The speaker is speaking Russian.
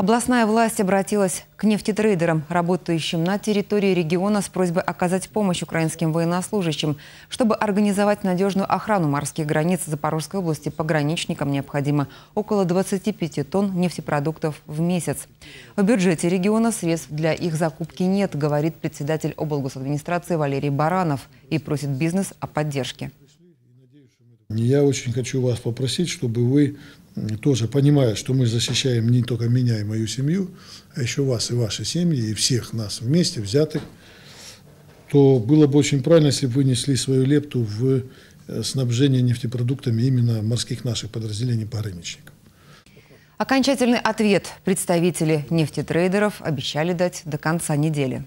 Областная власть обратилась к нефтетрейдерам, работающим на территории региона, с просьбой оказать помощь украинским военнослужащим. Чтобы организовать надежную охрану морских границ Запорожской области, пограничникам необходимо около 25 тонн нефтепродуктов в месяц. В бюджете региона средств для их закупки нет, говорит председатель облгосадминистрации Валерий Баранов и просит бизнес о поддержке. Я очень хочу вас попросить, чтобы вы тоже понимая, что мы защищаем не только меня и мою семью, а еще вас и ваши семьи, и всех нас вместе взятых, то было бы очень правильно, если бы вы несли свою лепту в э, снабжение нефтепродуктами именно морских наших подразделений пограничников. Окончательный ответ представители нефтетрейдеров обещали дать до конца недели.